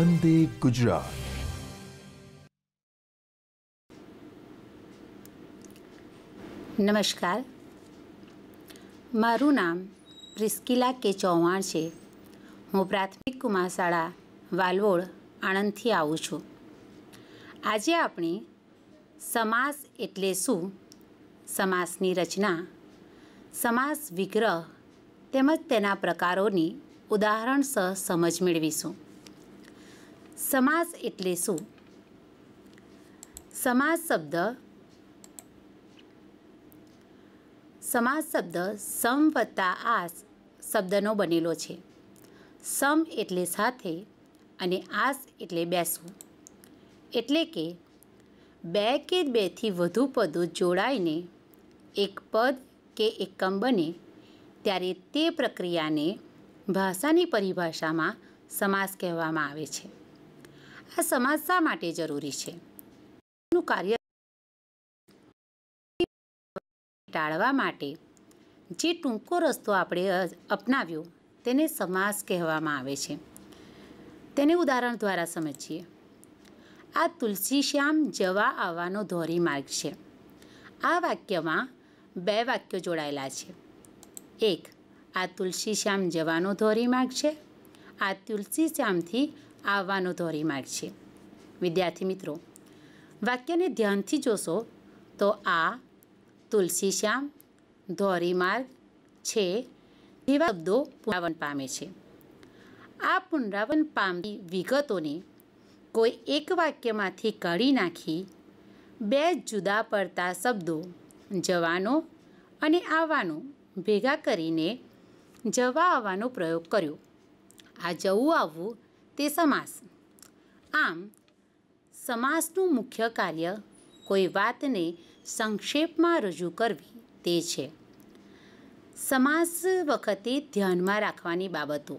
વંદે ગુજરાત નમસ્કાર મારું નામ પ્રિસ્કિલા કે ચૌહાણ છે હું પ્રાથમિક કુમાર શાળા વાલવોડ આણંદથી આવું છું આજે આપણે સમાસ એટલે શું સમાસની રચના સમાસ વિગ્રહ તેમજ તેના પ્રકારોની ઉદાહરણ સહ સમજ મેળવીશું સમાસ એટલે શું સમાસ શબ્દ સમાસ શબ્દ સમ વત્તા આસ શબ્દનો બનેલો છે સમ એટલે સાથે અને આસ એટલે બેસવું એટલે કે બે કે બેથી વધુ પદો જોડાઈને એક પદ કે એકમ બને ત્યારે તે પ્રક્રિયાને ભાષાની પરિભાષામાં સમાસ કહેવામાં આવે છે આ સમાજ શા માટે જરૂરી છે નું કાર્ય ટાળવા માટે જે ટૂંકો રસ્તો આપણે અપનાવ્યો તેને સમાસ કહેવામાં આવે છે તેને ઉદાહરણ દ્વારા સમજીએ આ તુલસી શ્યામ જવા આવવાનો ધોરી માર્ગ છે આ વાક્યમાં બે વાક્યો જોડાયેલા છે એક આ તુલસી શ્યામ જવાનો ધોરી માર્ગ છે આ તુલસી શ્યામથી આવવાનો ધોરીમાર્ગ છે વિદ્યાર્થી મિત્રો વાક્યને ધ્યાનથી જોશો તો આ તુલસી તુલસીશ્યામ ધોરીમાર્ગ છે જેવા શબ્દો પુનરાવન પામે છે આ પુનરાવન પામતી વિગતોને કોઈ એક વાક્યમાંથી કાઢી નાખી બે જુદા પડતા શબ્દો જવાનો અને આવવાનો ભેગા કરીને જવા આવવાનો પ્રયોગ કર્યો આ જવું આવવું તે સમાસ આમ સમાસનું મુખ્ય કાર્ય કોઈ વાતને સંક્ષેપમાં રજૂ કરવી તે છે સમાસ વખતે ધ્યાનમાં રાખવાની બાબતો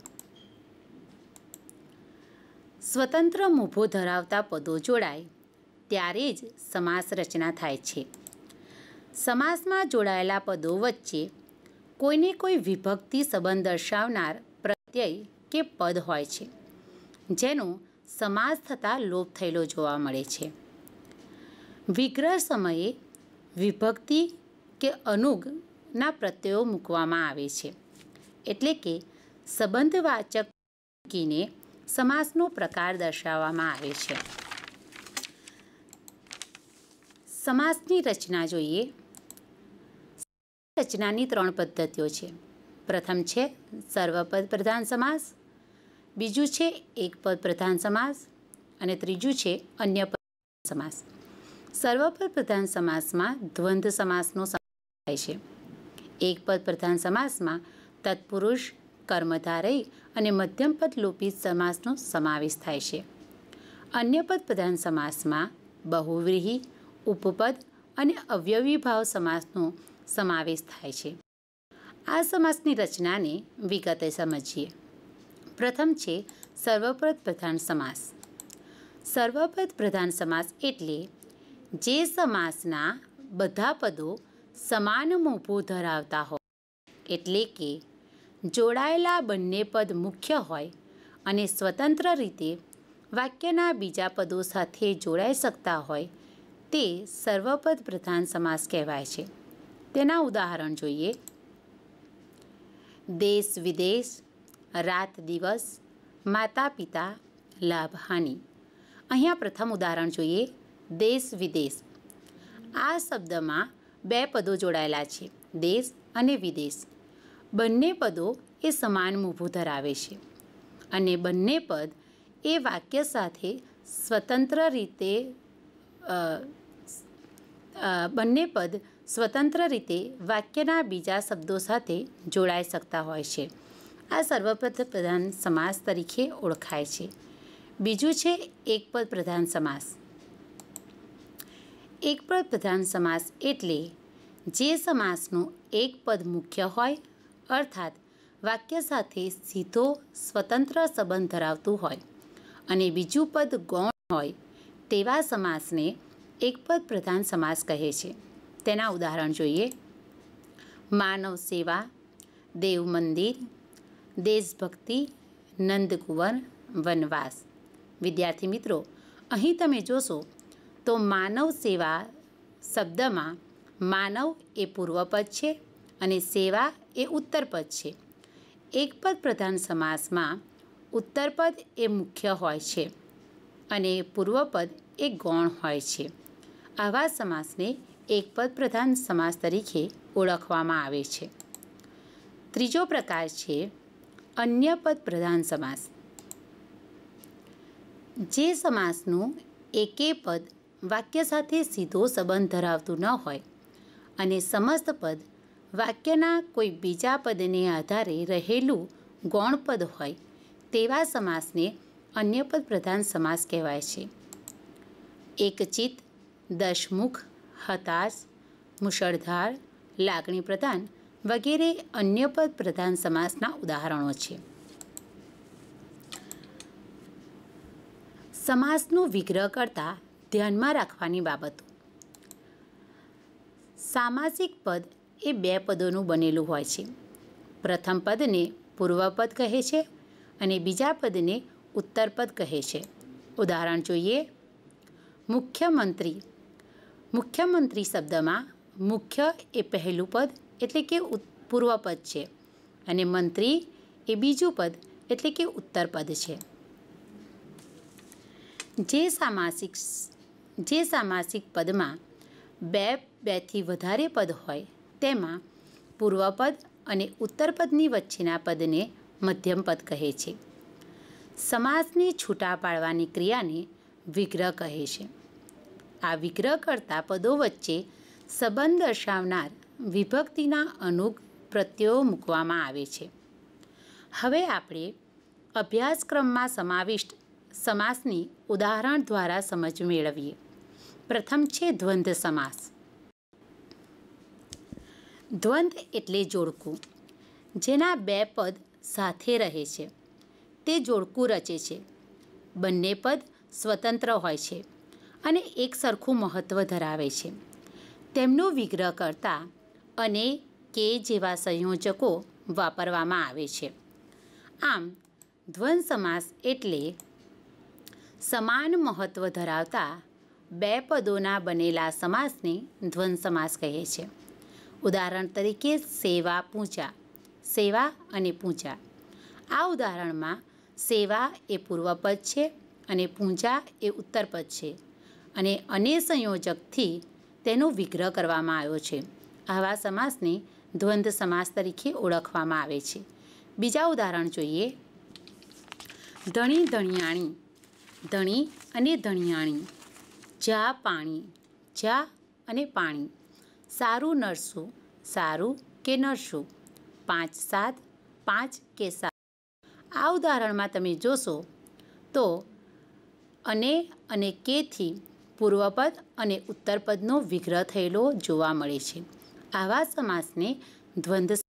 સ્વતંત્ર મૂભો ધરાવતા પદો જોડાય ત્યારે જ સમાસ રચના થાય છે સમાસમાં જોડાયેલા પદો વચ્ચે કોઈને કોઈ વિભક્તિ સંબંધ દર્શાવનાર પ્રત્યય કે પદ હોય છે જેનો સમાજ થતાં લોપ થયેલો જોવા મળે છે વિગ્રહ સમયે વિભક્તિ કે અનુગના પ્રત્યયો મૂકવામાં આવે છે એટલે કે સંબંધવાચક મૂકીને સમાસનો પ્રકાર દર્શાવવામાં આવે છે સમાસની રચના જોઈએ રચનાની ત્રણ પદ્ધતિઓ છે પ્રથમ છે સર્વપદ પ્રધાન સમાસ બીજું છે એક પદ પ્રધાન સમાસ અને ત્રીજું છે અન્ય પદ સમાસ સર્વપદ પ્રધાન સમાસમાં દ્વંદ્વ સમાસનો સમાસ થાય છે એક પદ પ્રધાન સમાસમાં તત્પુરુષ કર્મધારય અને મધ્યમ પદ લોપિત સમાસનો સમાવેશ થાય છે અન્ય પદ પ્રધાન સમાસમાં બહુવ્રીહી ઉપપદ અને અવયવી ભાવ સમાસનો સમાવેશ થાય છે આ સમાસની રચનાને વિગતે સમજીએ પ્રથમ છે સર્વપદ પ્રધાન સમાસ સર્વપદ પ્રધાન સમાસ એટલે જે સમાસના બધા પદો સમાન મોભો ધરાવતા હોય એટલે કે જોડાયેલા બંને પદ મુખ્ય હોય અને સ્વતંત્ર રીતે વાક્યના બીજા પદો સાથે જોડાઈ શકતા હોય તે સર્વપદ પ્રધાન સમાસ કહેવાય છે તેના ઉદાહરણ જોઈએ દેશ વિદેશ રાત દિવસ માતા પિતા લાભ હાનિ અહીંયા પ્રથમ ઉદાહરણ જોઈએ દેશ વિદેશ આ શબ્દમાં બે પદો જોડાયેલા છે દેશ અને વિદેશ બંને પદો એ સમાન મૂભું ધરાવે છે અને બંને પદ એ વાક્ય સાથે સ્વતંત્ર રીતે બંને પદ સ્વતંત્ર રીતે વાક્યના બીજા શબ્દો સાથે જોડાઈ શકતા હોય છે આ સર્વપદ પ્રધાન સમાસ તરીકે ઓળખાય છે બીજું છે એકપદ પ્રધાન સમાસ એકપદ પ્રધાન સમાસ એટલે જે સમાસનું એક પદ મુખ્ય હોય અર્થાત વાક્ય સાથે સીધો સ્વતંત્ર સંબંધ ધરાવતું હોય અને બીજું પદ ગૌણ હોય તેવા સમાસને એકપદ પ્રધાન સમાસ કહે છે તેના ઉદાહરણ જોઈએ માનવ સેવા દેવ મંદિર દેશભક્તિ નંદકુંવર વનવાસ વિદ્યાર્થી મિત્રો અહીં તમે જોશો તો માનવ સેવા શબ્દમાં માનવ એ પૂર્વપદ છે અને સેવા એ ઉત્તરપદ છે એકપદ પ્રધાન સમાસમાં ઉત્તરપદ એ મુખ્ય હોય છે અને પૂર્વપદ એ ગૌણ હોય છે આવા સમાસને એકપદ પ્રધાન સમાસ તરીકે ઓળખવામાં આવે છે ત્રીજો પ્રકાર છે અન્ય પદ પ્રધાન સમાસ જે સમાસનું એકે પદ વાક્ય સાથે સીધો સંબંધ ધરાવતું ન હોય અને સમસ્ત પદ વાક્યના કોઈ બીજા પદને આધારે રહેલું ગૌણપદ હોય તેવા સમાસને અન્ય પદ પ્રધાન સમાસ કહેવાય છે એકચિત દશમુખ હતાશ મુશળધાર લાગણી પ્રધાન વગેરે અન્ય પદ પ્રધાન સમાસના ઉદાહરણો છે સમાસનો વિગ્રહ કરતાં ધ્યાનમાં રાખવાની બાબતો સામાસિક પદ એ બે પદોનું બનેલું હોય છે પ્રથમ પદને પૂર્વપદ કહે છે અને બીજા પદને ઉત્તરપદ કહે છે ઉદાહરણ જોઈએ મુખ્યમંત્રી મુખ્યમંત્રી શબ્દમાં મુખ્ય એ પહેલું પદ એટલે કે પૂર્વ પદ છે અને મંત્રી એ બીજું પદ એટલે કે ઉત્તર પદ છે જે સામાસિક જે સામાસિક પદમાં બે બેથી વધારે પદ હોય તેમાં પૂર્વપદ અને ઉત્તરપદની વચ્ચેના પદને મધ્યમ પદ કહે છે સમાસને છૂટા પાડવાની ક્રિયાને વિગ્રહ કહે છે આ વિગ્રહ કરતા પદો વચ્ચે સંબંધ દર્શાવનાર વિભક્તિના અનુક પ્રત્યયો મૂકવામાં આવે છે હવે આપણે અભ્યાસક્રમમાં સમાવિષ્ટ સમાસની ઉદાહરણ દ્વારા સમજ મેળવીએ પ્રથમ છે દ્વંદ્વ સમાસ દ્વંદ્વ એટલે જોડકું જેના બે પદ સાથે રહે છે તે જોડકું રચે છે બંને પદ સ્વતંત્ર હોય છે અને એકસરખું મહત્ત્વ ધરાવે છે તેમનો વિગ્રહ કરતાં અને કે જેવા સંયોજકો વાપરવામાં આવે છે આમ દ્વંદ સમાસ એટલે સમાન મહત્ત્વ ધરાવતા બે પદોના બનેલા સમાસને દ્વંદ સમાસ કહે છે ઉદાહરણ તરીકે સેવા પૂજા સેવા અને પૂજા આ ઉદાહરણમાં સેવા એ પૂર્વપદ છે અને પૂજા એ ઉત્તરપદ છે અને અને સંયોજકથી તેનો વિગ્રહ કરવામાં આવ્યો છે આવા સમાસને દ્વંદ્વ સમાસ તરીકે ઓળખવામાં આવે છે બીજા ઉદાહરણ જોઈએ ધણી ધણિયાણી ધણી અને ધણિયાણી જા પાણી જા અને પાણી સારું નરસું સારું કે નરસું પાંચ સાત પાંચ કે સાત આ ઉદાહરણમાં તમે જોશો તો અને અને કેથી પૂર્વપદ અને ઉત્તરપદનો વિગ્રહ થયેલો જોવા મળે છે આવા સમાસને દ્વંદ્વ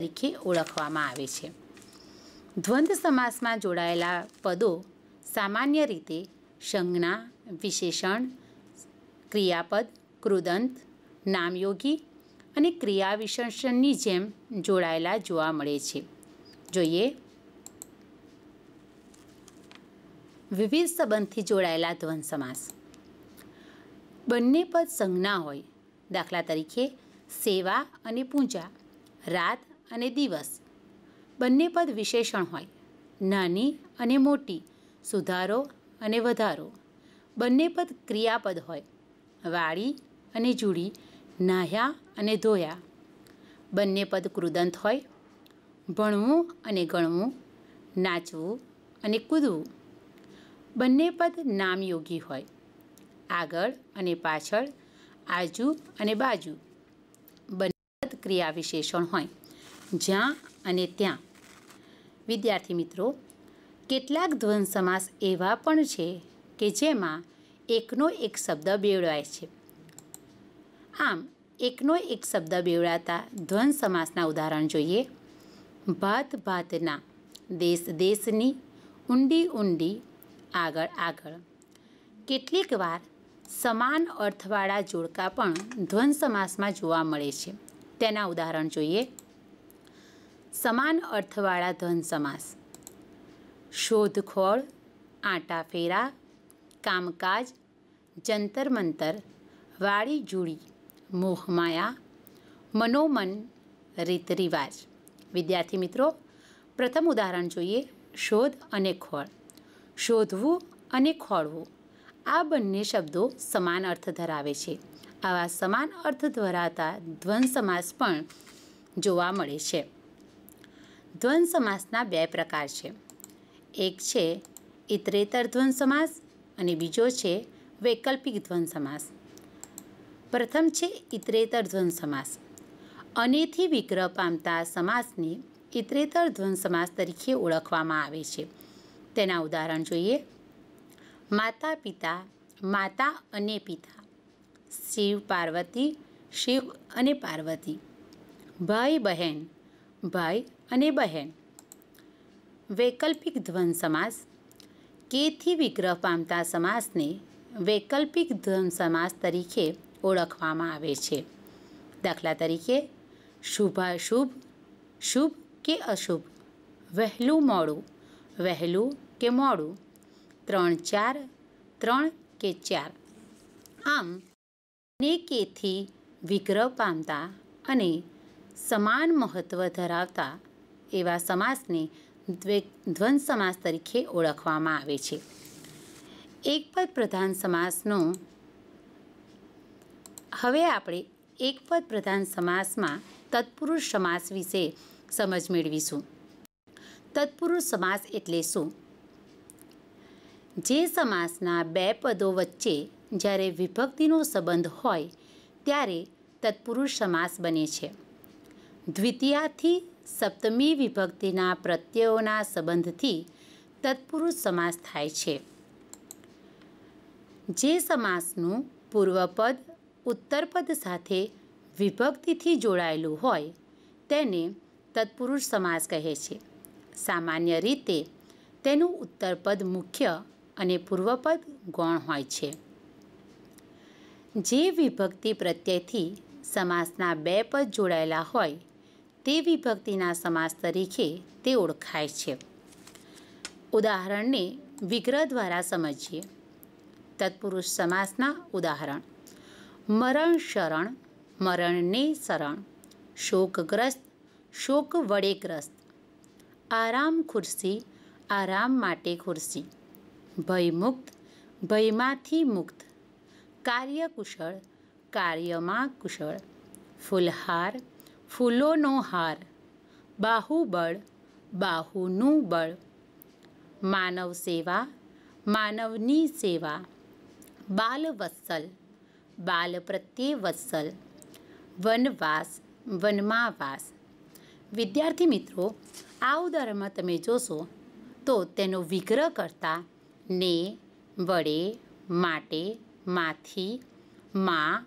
તરીકે ઓળખવામાં આવે છે દ્વંદ્વ સમાસમાં જોડાયેલા પદો સામાન્ય રીતે સંજ્ઞા વિશેષણ ક્રિયાપદ કૃદંત નામયોગી અને ક્રિયા વિશેષણની જેમ જોડાયેલા જોવા મળે છે જોઈએ વિવિધ સંબંધથી જોડાયેલા ધ્વંદ સમાસ બંને પદ સંજ્ઞા હોય દાખલા તરીકે સેવા અને પૂજા રાત અને દિવસ બંને પદ વિશેષણ હોય નાની અને મોટી સુધારો અને વધારો બંને પદ ક્રિયાપદ હોય વાળી અને જુડી નાહ્યા અને ધોયા બંને પદ કૃદંત હોય ભણવું અને ગણવું નાચવું અને કૂદવું બંને પદ નામયોગી હોય આગળ અને પાછળ આજુ અને બાજુ ક્રિયા વિશેષણ હોય જ્યાં અને ત્યાં વિદ્યાર્થી મિત્રો કેટલાક દ્વંદ સમાસ એવા પણ છે કે જેમાં એકનો એક શબ્દ બેવડાય છે આમ એકનો એક શબ્દ બેવડાતા દ્વંદ સમાસના ઉદાહરણ જોઈએ ભાત ભાતના દેશ દેશની ઊંડી ઊંડી આગળ આગળ કેટલીક વાર સમાન અર્થવાળા જોડકા પણ દ્વંદ સમાસમાં જોવા મળે છે તેના ઉદાહરણ જોઈએ સમાન અર્થવાળા ધન સમાસ શોધખોળ આંટાફેરા કામકાજ જંતર મંતર વાળી જુડી મોહમાયા મનોમન રીત રિવાજ વિદ્યાર્થી મિત્રો પ્રથમ ઉદાહરણ જોઈએ શોધ અને ખોળ શોધવું અને ખોળવું આ બંને શબ્દો સમાન અર્થ ધરાવે છે આવા સમાન અર્થ ધરાવતા દ્વંદ સમાસ પણ જોવા મળે છે દ્વંદ સમાસના બે પ્રકાર છે એક છે ઇતરેતર દ્વંદ સમાસ અને બીજો છે વૈકલ્પિક દ્વંદ સમાસ પ્રથમ છે ઇતરેતર દ્વંદ સમાસ અનેથી વિગ્રહ પામતા સમાસને ઇતરેતર દ્વંદ સમાસ તરીકે ઓળખવામાં આવે છે તેના ઉદાહરણ જોઈએ માતા પિતા માતા અને પિતા શિવ પાર્વતી શિવ અને પાર્વતી ભાઈ બહેન ભાઈ અને બહેન વૈકલ્પિક ધ્વન સમાસ કેથી વિગ્રહ પામતા સમાસને વૈકલ્પિક ધ્વન સમાસ તરીકે ઓળખવામાં આવે છે દાખલા તરીકે શુભાશુભ શુભ કે અશુભ વહેલું મોડું વહેલું કે મોડું ત્રણ ચાર ત્રણ કે ચાર આમ ને કેથી વિગ્રહ પામતા અને સમાન મહત્ત્વ ધરાવતા એવા સમાસને દ્વંદ સમાસ તરીકે ઓળખવામાં આવે છે એકપદ પ્રધાન સમાસનો હવે આપણે એકપદ પ્રધાન સમાસમાં તત્પુરુષ સમાસ વિશે સમજ મેળવીશું તત્પુરુષ સમાસ એટલે શું જે સમાસના બે પદો વચ્ચે જ્યારે વિભક્તિનો સંબંધ હોય ત્યારે તત્પુરુષ સમાસ બને છે દ્વિતીયાથી સપ્તમી વિભક્તિના પ્રત્યયોના સંબંધથી તત્પુરુષ સમાસ થાય છે જે સમાસનું પૂર્વપદ ઉત્તરપદ સાથે વિભક્તિથી જોડાયેલું હોય તેને તત્પુરુષ સમાસ કહે છે સામાન્ય રીતે તેનું ઉત્તરપદ મુખ્ય અને પૂર્વપદ ગૌણ હોય છે જે વિભક્તિ પ્રત્યયથી સમાસના બે પદ જોડાયેલા હોય તે વિભક્તિના સમાસ તરીકે તે ઓળખાય છે ઉદાહરણને વિગ્રહ દ્વારા સમજીએ તત્પુરુષ સમાસના ઉદાહરણ મરણ શરણ મરણને શરણ શોકગ્રસ્ત શોક વડે ગ્રસ્ત આરામ ખુરશી આરામ માટે ખુરશી ભયમુક્ત ભયમાંથી મુક્ત કાર્યકુશળ કાર્યમાં કુશળ ફૂલહાર ફૂલોનો હાર બાહુબળ બાહુનું બળ માનવ સેવા માનવની સેવા બાલવત્સલ બાલ પ્રત્યે વત્સલ વનવાસ વનમાં વાસ વિદ્યાર્થી મિત્રો આ ઉદાહરણમાં તમે જોશો તો તેનો વિગ્રહ કરતા ને વડે માટે માથી મા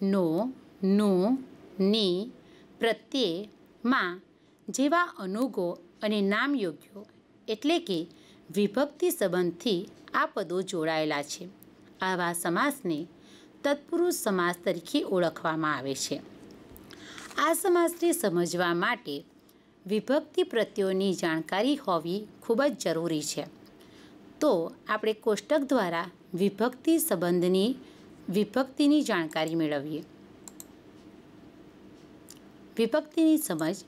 નો નું ની પ્રત્યે માં જેવા અનુગો અને નામ યોગ્યો એટલે કે વિભક્તિ સંબંધથી આ પદો જોડાયેલા છે આવા સમાસને તત્પુરુષ સમાસ તરીકે ઓળખવામાં આવે છે આ સમાસને સમજવા માટે વિભક્તિ પ્રત્યોની જાણકારી હોવી ખૂબ જ જરૂરી છે તો આપણે કોષ્ટક દ્વારા વિભક્તિ સંબંધની વિભક્તિની જાણકારી મેળવીએ વિભક્તિની સમજ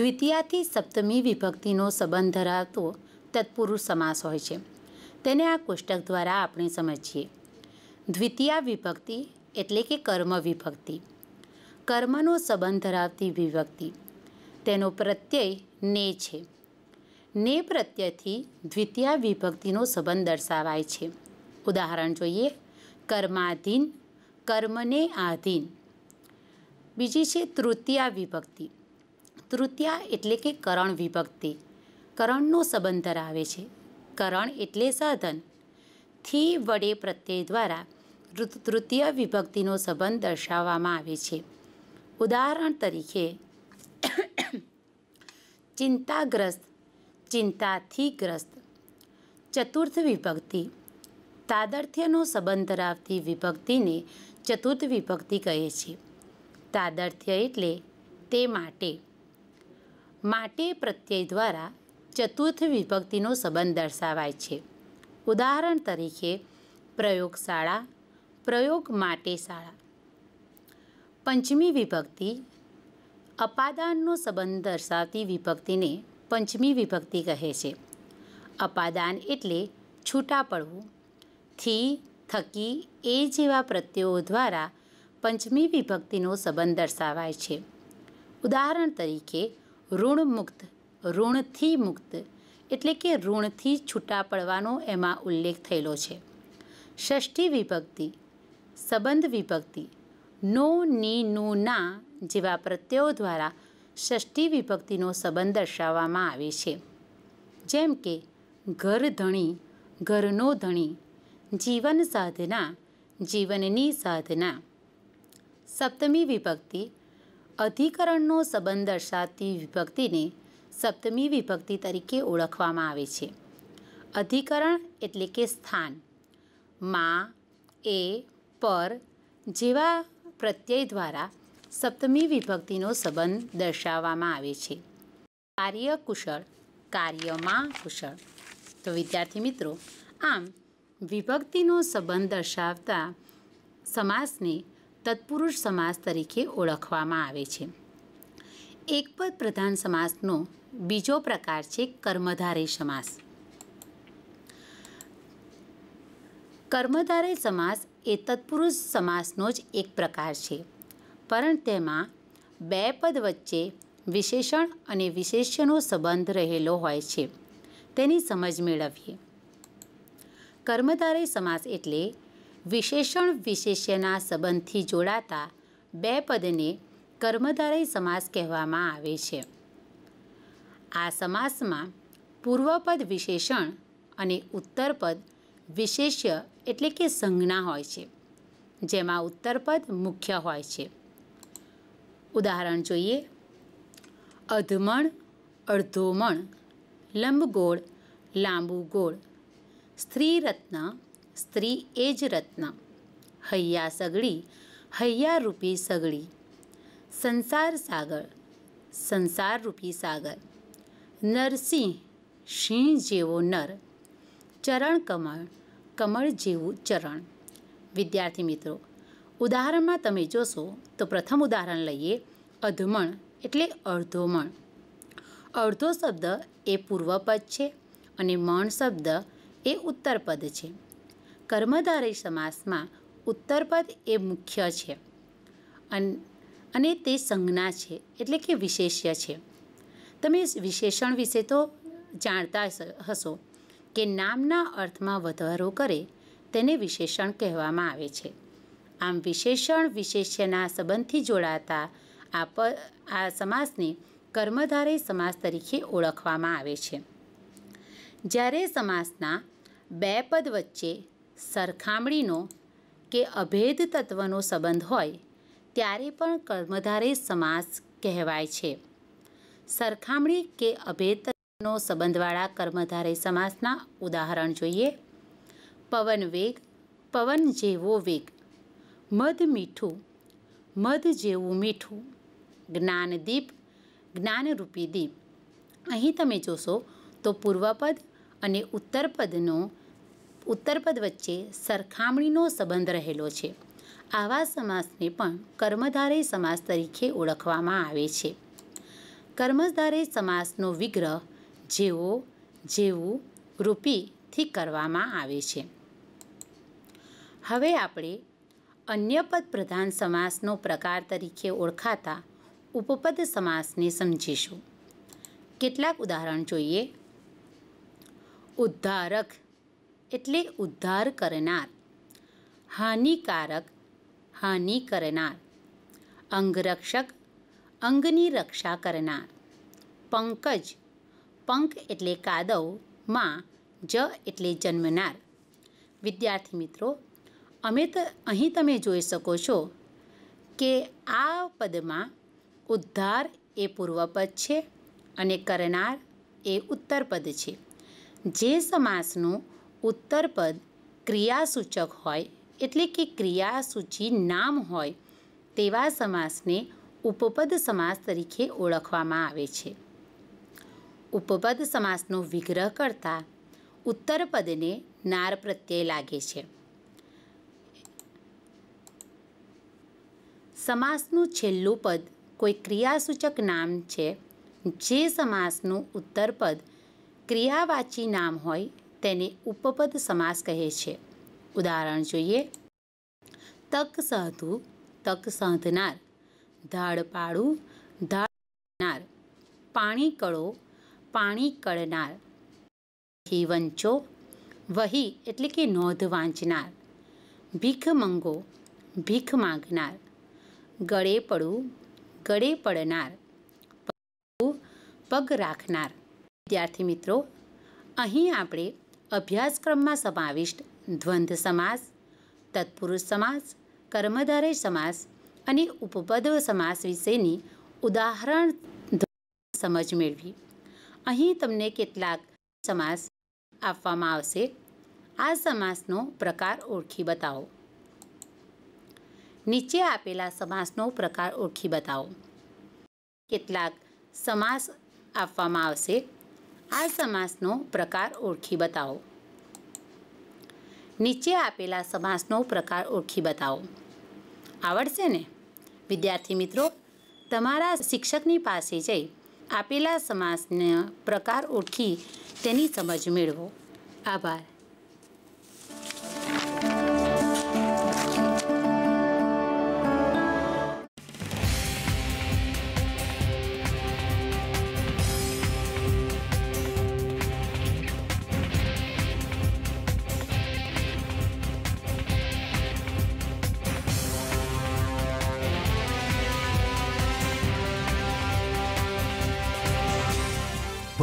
દ્વિતીયાથી સપ્તમી વિભક્તિનો સંબંધ ધરાવતો તત્પુરુષ સમાસ હોય છે તેને આ કોષ્ટક દ્વારા આપણે સમજીએ દ્વિતીયા વિભક્તિ એટલે કે કર્મ વિભક્તિ કર્મનો સંબંધ ધરાવતી વિભક્તિ તેનો પ્રત્યય ને છે ને પ્રત્યયથી દ્વિતીય વિભક્તિનો સંબંધ દર્શાવાય છે ઉદાહરણ જોઈએ કર્માધીન કર્મને આધીન બીજી છે તૃતીય વિભક્તિ તૃતીય એટલે કે કરણ વિભક્તિ કરણનો સંબંધ ધરાવે છે કરણ એટલે સાધન થી વડે પ્રત્યય દ્વારા તૃતીય વિભક્તિનો સંબંધ દર્શાવવામાં આવે છે ઉદાહરણ તરીકે ચિંતાગ્રસ્ત ચિંતાથી ગ્રસ્ત ચતુર્થ વિભક્તિ તાદર્થ્યનો સંબંધ ધરાવતી વિભક્તિને ચતુર્થ વિભક્તિ કહે છે તાદર્થ્ય એટલે તે માટે માટે પ્રત્યય દ્વારા ચતુર્થ વિભક્તિનો સંબંધ દર્શાવાય છે ઉદાહરણ તરીકે પ્રયોગશાળા પ્રયોગ માટે શાળા પંચમી વિભક્તિ અપાદાનનો સંબંધ દર્શાવતી વિભક્તિને પંચમી વિભક્તિ કહે છે અપાદાન એટલે છૂટા પડવું થી થકી એ જેવા પ્રત્યયો દ્વારા પંચમી વિભક્તિનો સંબંધ દર્શાવાય છે ઉદાહરણ તરીકે ઋણ મુક્ત ઋણથી મુક્ત એટલે કે ઋણથી છૂટા પડવાનો એમાં ઉલ્લેખ થયેલો છે ષષ્ઠી વિભક્તિ સંબંધ વિભક્તિ નો ની નું ના જેવા પ્રત્યયો દ્વારા ષષ્ઠી વિભક્તિનો સંબંધ દર્શાવવામાં આવે છે જેમ કે ઘર ધણી ઘરનો ધણી જીવન સાધના જીવનની સાધના સપ્તમી વિભક્તિ અધિકરણનો સંબંધ દર્શાવતી વિભક્તિને સપ્તમી વિભક્તિ તરીકે ઓળખવામાં આવે છે અધિકરણ એટલે કે સ્થાન મા એ પર જેવા પ્રત્યય દ્વારા સપ્તમી વિભક્તિનો સંબંધ દર્શાવવામાં આવે છે કાર્ય કુશળ કાર્યમાં કુશળ તો વિદ્યાર્થી મિત્રો આમ વિભક્તિનો સંબંધ દર્શાવતા સમાસને તત્પુરુષ સમાસ તરીકે ઓળખવામાં આવે છે એકપદ પ્રધાન સમાસનો બીજો પ્રકાર છે કર્મધારે સમાસ કર્મધારે સમાસ એ તત્પુરુષ સમાસનો જ એક પ્રકાર છે પણ તેમાં બે પદ વચ્ચે વિશેષણ અને વિશેષ્યનો સંબંધ રહેલો હોય છે તેની સમજ મેળવીએ કર્મધારય સમાસ એટલે વિશેષણ વિશેષ્યના સંબંધથી જોડાતા બે પદને કર્મધારય સમાસ કહેવામાં આવે છે આ સમાસમાં પૂર્વપદ વિશેષણ અને ઉત્તરપદ વિશેષ્ય એટલે કે સંજ્ઞા હોય છે જેમાં ઉત્તરપદ મુખ્ય હોય છે ઉદાહરણ જોઈએ અધમણ અડધોમણ લંબગોળ લાંબુ ગોળ સ્ત્રી રત્ન સ્ત્રી એ જ રત્ન હૈયા સગડી હૈયારૂપી સગળી સંસાર સાગર સંસાર રૂપી સાગર નરસિંહ સિંહ જેવો નર ચરણ કમળ કમળ જેવું ચરણ વિદ્યાર્થી મિત્રો ઉદાહરણમાં તમે જોશો તો પ્રથમ ઉદાહરણ લઈએ અધમણ એટલે અડધો મણ અડધો શબ્દ એ પૂર્વપદ છે અને મણ શબ્દ એ ઉત્તરપદ છે કર્મધારય સમાસમાં ઉત્તરપદ એ મુખ્ય છે અને તે સંજ્ઞા છે એટલે કે વિશેષ્ય છે તમે વિશેષણ વિશે તો જાણતા હશો કે નામના અર્થમાં વધારો કરે તેને વિશેષણ કહેવામાં આવે છે આમ વિશેષણ વિશેષ્યના સંબંધથી જોડાતા આ પ આ સમાસને કર્મધારય સમાસ તરીકે ઓળખવામાં આવે છે જ્યારે સમાસના બે પદ વચ્ચે સરખામણીનો કે અભેદ તત્વનો સંબંધ હોય ત્યારે પણ કર્મધારય સમાસ કહેવાય છે સરખામણી કે અભેદ નો સંબંધવાળા કર્મધારય સમાસના ઉદાહરણ જોઈએ પવન વેગ પવન જેવો વેગ મધ મીઠું મધ જેવું મીઠું જ્ઞાનદીપ જ્ઞાનરૂપી દીપ અહીં તમે જોશો તો પૂર્વપદ અને ઉત્તરપદનો ઉત્તરપદ વચ્ચે સરખામણીનો સંબંધ રહેલો છે આવા સમાસને પણ કર્મધારય સમાસ તરીકે ઓળખવામાં આવે છે કર્મધારય સમાસનો વિગ્રહ જેવો જેવું રૂપીથી કરવામાં આવે છે હવે આપણે અન્ય પદ પ્રધાન સમાસનો પ્રકાર તરીકે ઓળખાતા ઉપપદ સમાસને સમજીશું કેટલાક ઉદાહરણ જોઈએ ઉદ્ધારક એટલે ઉદ્ધાર કરનાર હાનિકારક હાનિ કરનાર અંગરક્ષક અંગની રક્ષા કરનાર પંકજ પંખ એટલે કાદવ માં જ એટલે જન્મનાર વિદ્યાર્થી મિત્રો અમે તો અહીં તમે જોઈ શકો છો કે આ પદમાં ઉદ્ધાર એ પૂર્વપદ છે અને કરનાર એ ઉત્તરપદ છે જે સમાસનું ઉત્તરપદ ક્રિયાસૂચક હોય એટલે કે ક્રિયાસૂચિ નામ હોય તેવા સમાસને ઉપપદ સમાસ તરીકે ઓળખવામાં આવે છે ઉપપદ સમાસનો વિગ્રહ કરતા ઉત્તરપદને નાર પ્રત્યય લાગે છે સમાસનું છેલ્લું પદ કોઈ ક્રિયાસૂચક નામ છે જે સમાસનું ઉત્તરપદ ક્રિયાવાચી નામ હોય તેને ઉપપદ સમાસ કહે છે ઉદાહરણ જોઈએ તક સહધુ તક સહધનાર ધાડ પાડું ધાડ પાણી કળો પાણી કળનાર થી વંચો વહી એટલે કે નોંધ વાંચનાર ભીખ મંગો ભીખ માંગનાર ગળે પડવું ગળે પડનાર પગ રાખનાર વિદ્યાર્થી મિત્રો અહીં આપણે અભ્યાસક્રમમાં સમાવિષ્ટ દ્વંદ્વ સમાસ તત્પુરુષ સમાસ કર્મધારય સમાસ અને ઉપપદ સમાસ વિશેની ઉદાહરણ સમજ મેળવી અહીં તમને કેટલાક સમાસ આપવામાં આવશે આ સમાસનો પ્રકાર ઓળખી બતાવો નીચે આપેલા સમાસનો પ્રકાર ઓળખી બતાવો કેટલાક સમાસ આપવામાં આવશે આ સમાસનો પ્રકાર ઓળખી બતાવો નીચે આપેલા સમાસનો પ્રકાર ઓળખી બતાવો આવડશે ને વિદ્યાર્થી મિત્રો તમારા શિક્ષકની પાસે જઈ આપેલા સમાસને પ્રકાર ઓળખી તેની સમજ મેળવો આભાર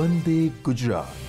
વંદે ગુજરાત